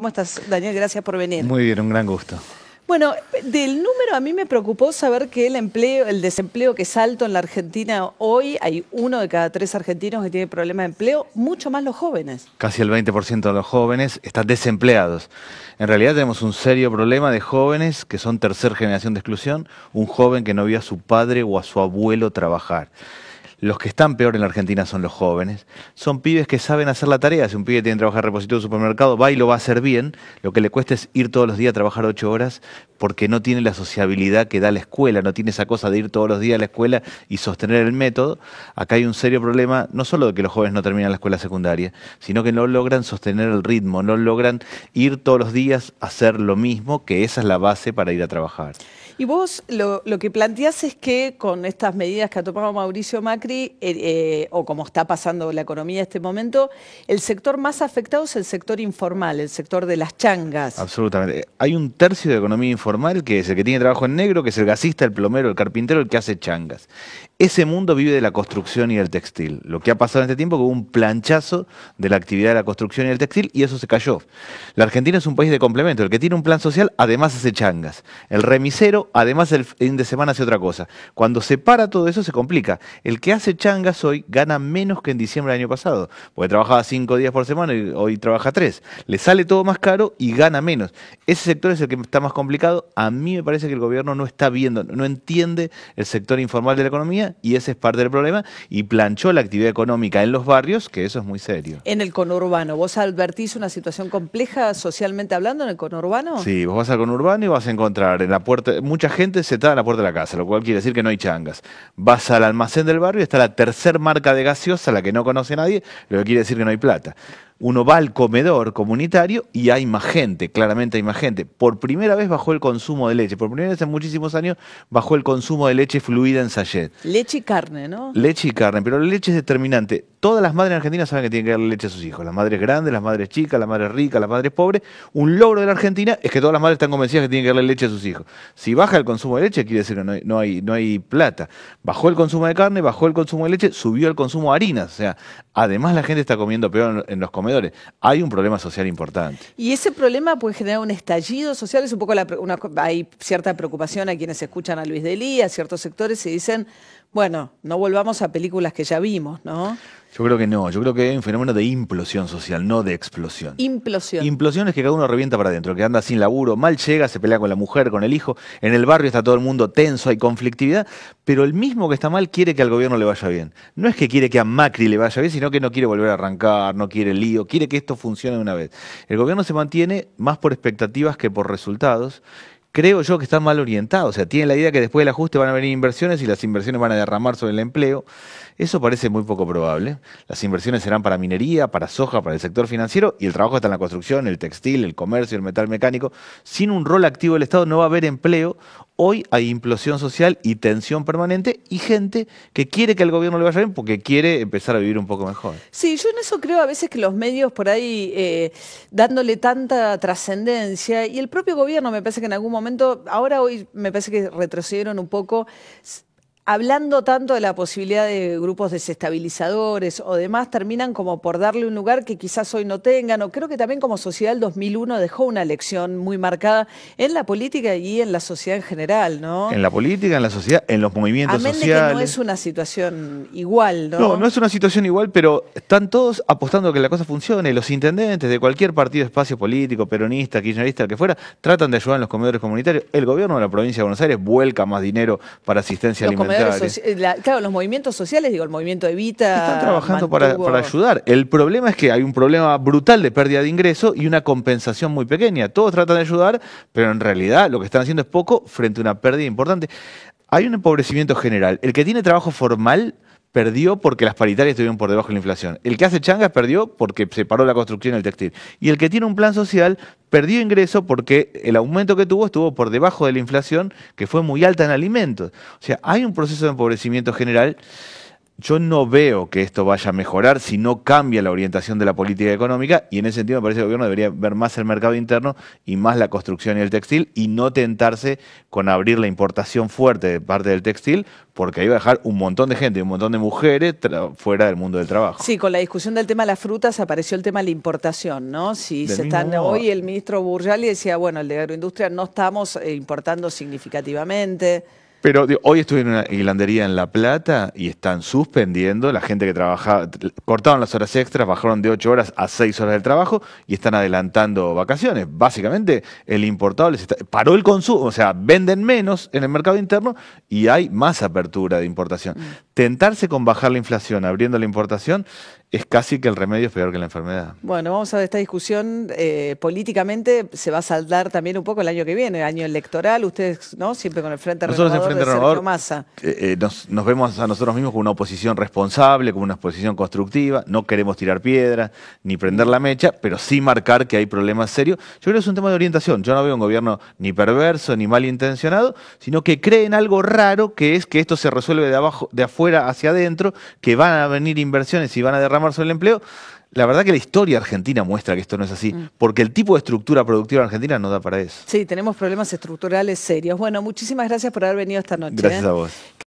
¿Cómo estás, Daniel? Gracias por venir. Muy bien, un gran gusto. Bueno, del número a mí me preocupó saber que el empleo, el desempleo que es alto en la Argentina hoy, hay uno de cada tres argentinos que tiene problema de empleo, mucho más los jóvenes. Casi el 20% de los jóvenes están desempleados. En realidad tenemos un serio problema de jóvenes que son tercer generación de exclusión, un joven que no vio a su padre o a su abuelo trabajar. Los que están peor en la Argentina son los jóvenes. Son pibes que saben hacer la tarea. Si un pibe tiene que trabajar repositorio de supermercado, va y lo va a hacer bien. Lo que le cuesta es ir todos los días a trabajar ocho horas porque no tiene la sociabilidad que da la escuela, no tiene esa cosa de ir todos los días a la escuela y sostener el método. Acá hay un serio problema, no solo de que los jóvenes no terminan la escuela secundaria, sino que no logran sostener el ritmo, no logran ir todos los días a hacer lo mismo, que esa es la base para ir a trabajar. Y vos lo, que planteás es que con estas medidas que ha tomado Mauricio Macri, eh, eh, o como está pasando la economía en este momento, el sector más afectado es el sector informal, el sector de las changas. Absolutamente. Hay un tercio de economía informal que es el que tiene trabajo en negro, que es el gasista, el plomero, el carpintero, el que hace changas. Ese mundo vive de la construcción y el textil. Lo que ha pasado en este tiempo es que hubo un planchazo de la actividad de la construcción y el textil y eso se cayó. La Argentina es un país de complemento. El que tiene un plan social además hace changas. El remisero además el fin de semana hace otra cosa. Cuando se para todo eso se complica. El que hace changas hoy gana menos que en diciembre del año pasado, porque trabajaba cinco días por semana y hoy trabaja tres. Le sale todo más caro y gana menos. Ese sector es el que está más complicado. A mí me parece que el gobierno no está viendo, no entiende el sector informal de la economía y ese es parte del problema y planchó la actividad económica en los barrios, que eso es muy serio. En el conurbano, vos advertís una situación compleja socialmente hablando en el conurbano. Sí, vos vas al conurbano y vas a encontrar en la puerta mucha gente se está a la puerta de la casa, lo cual quiere decir que no hay changas. Vas al almacén del barrio y está la tercer marca de gaseosa, la que no conoce nadie, lo que quiere decir que no hay plata. Uno va al comedor comunitario y hay más gente, claramente hay más gente. Por primera vez bajó el consumo de leche, por primera vez en muchísimos años bajó el consumo de leche fluida en Sayet. Leche y carne, ¿no? Leche y carne, pero la leche es determinante. Todas las madres argentinas saben que tienen que darle leche a sus hijos, las madres grandes, las madres chicas, las madres ricas, las madres pobres. Un logro de la Argentina es que todas las madres están convencidas que tienen que darle leche a sus hijos. Si baja el consumo de leche, quiere decir que no hay, no hay, no hay plata. Bajó el consumo de carne, bajó el consumo de leche, subió el consumo de harinas. O sea, además la gente está comiendo peor en los comedores. Hay un problema social importante. Y ese problema puede generar un estallido social. Es un poco una, hay cierta preocupación a quienes escuchan a Luis Delí, a ciertos sectores, y dicen, bueno, no volvamos a películas que ya vimos, ¿no? Yo creo que no, yo creo que hay un fenómeno de implosión social, no de explosión. Implosión. Implosión es que cada uno revienta para adentro, que anda sin laburo, mal llega, se pelea con la mujer, con el hijo, en el barrio está todo el mundo tenso, hay conflictividad, pero el mismo que está mal quiere que al gobierno le vaya bien. No es que quiere que a Macri le vaya bien, sino que no quiere volver a arrancar, no quiere el lío, quiere que esto funcione de una vez. El gobierno se mantiene más por expectativas que por resultados creo yo que están mal orientados. O sea, tienen la idea que después del ajuste van a venir inversiones y las inversiones van a derramar sobre el empleo. Eso parece muy poco probable. Las inversiones serán para minería, para soja, para el sector financiero y el trabajo está en la construcción, el textil, el comercio, el metal mecánico. Sin un rol activo del Estado no va a haber empleo Hoy hay implosión social y tensión permanente y gente que quiere que el gobierno le vaya bien porque quiere empezar a vivir un poco mejor. Sí, yo en eso creo a veces que los medios por ahí eh, dándole tanta trascendencia y el propio gobierno me parece que en algún momento, ahora hoy me parece que retrocedieron un poco, hablando tanto de la posibilidad de grupos desestabilizadores o demás, terminan como por darle un lugar que quizás hoy no tengan, o creo que también como sociedad el 2001 dejó una lección muy marcada en la política y en la sociedad en general, ¿no? En la política, en la sociedad, en los movimientos sociales. De que no es una situación igual, ¿no? No, no es una situación igual, pero están todos apostando a que la cosa funcione. Los intendentes de cualquier partido, espacio político, peronista, kirchnerista, que fuera, tratan de ayudar en los comedores comunitarios. El gobierno de la provincia de Buenos Aires vuelca más dinero para asistencia alimentaria eh, claro, los movimientos sociales, digo, el movimiento Evita. Están trabajando para, para, ayudar. El problema es que hay un problema brutal de pérdida de ingreso y una compensación muy pequeña. Todos tratan de ayudar, pero en realidad lo que están haciendo es poco frente a una pérdida importante. Hay un empobrecimiento general. El que tiene trabajo formal perdió porque las paritarias estuvieron por debajo de la inflación. El que hace changas perdió porque se paró la construcción el textil. Y el que tiene un plan social perdió ingreso porque el aumento que tuvo estuvo por debajo de la inflación, que fue muy alta en alimentos. O sea, hay un proceso de empobrecimiento general yo no veo que esto vaya a mejorar si no cambia la orientación de la política económica y en ese sentido me parece que el gobierno debería ver más el mercado interno y más la construcción y el textil y no tentarse con abrir la importación fuerte de parte del textil porque ahí va a dejar un montón de gente, un montón de mujeres fuera del mundo del trabajo. Sí, con la discusión del tema de las frutas apareció el tema de la importación, ¿no? Si se están hoy el ministro Burriali decía, bueno, el de agroindustria no estamos eh, importando significativamente. Pero hoy estuve en una hilandería en La Plata y están suspendiendo la gente que trabajaba, cortaron las horas extras, bajaron de 8 horas a 6 horas del trabajo y están adelantando vacaciones. Básicamente, el importable paró el consumo, o sea, venden menos en el mercado interno y hay más apertura de importación. Mm. Intentarse con bajar la inflación abriendo la importación es casi que el remedio es peor que la enfermedad. Bueno, vamos a ver esta discusión eh, políticamente se va a saldar también un poco el año que viene, año electoral, ustedes, ¿no? Siempre con el Frente Renovador. Nosotros en Frente eh, eh, nos, vemos a nosotros mismos como una oposición responsable, como una oposición constructiva, no queremos tirar piedra ni prender la mecha, pero sí marcar que hay problemas serios. Yo creo que es un tema de orientación. Yo no veo un gobierno ni perverso ni malintencionado, sino que creen algo raro que es que esto se resuelve de abajo de afuera hacia adentro, que van a venir inversiones y van a derramar sobre el empleo. La verdad que la historia argentina muestra que esto no es así, mm. porque el tipo de estructura productiva argentina no da para eso. Sí, tenemos problemas estructurales serios. Bueno, muchísimas gracias por haber venido esta noche. Gracias ¿eh? a vos.